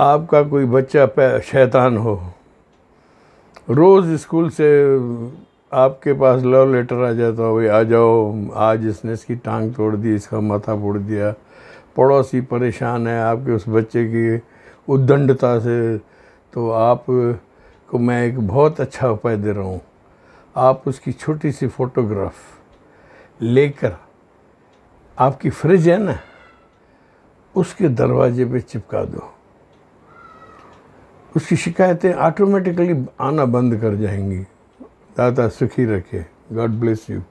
आपका कोई बच्चा शैतान हो रोज़ स्कूल से आपके पास लव लेटर आ जाता हो आ जाओ आज इसने इसकी टांग तोड़ दी इसका माथा फोड़ दिया पड़ोसी परेशान है आपके उस बच्चे की उद्दंडता से तो आप को मैं एक बहुत अच्छा उपाय दे रहा हूँ आप उसकी छोटी सी फ़ोटोग्राफ लेकर आपकी फ्रिज है ना उसके दरवाजे पे चिपका दो उसकी शिकायतें ऑटोमेटिकली आना बंद कर जाएंगी दादा सुखी रखे गॉड ब्लेस यू